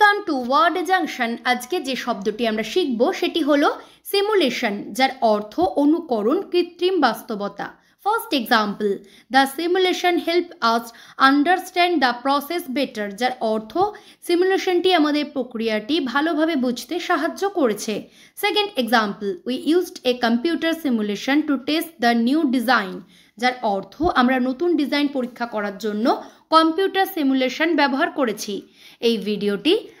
welcome to word junction আজকে যে শব্দটি আমরা শিখব সেটি হলো সিমুলেশন যার অর্থ অনুকরণ কৃত্রিম বাস্তবতা First example, the simulation help us understand the process better যার অর্থ সিমুলেশনটি আমাদের প্রক্রিয়াটি ভালোভাবে বুঝতে সাহায্য করেছে second example we used a computer simulation to test the new design যার অর্থ আমরা নতুন ডিজাইন পরীক্ষা করার জন্য কম্পিউটার সিমুলেশন ব্যবহার করেছি এই ভিডিওটি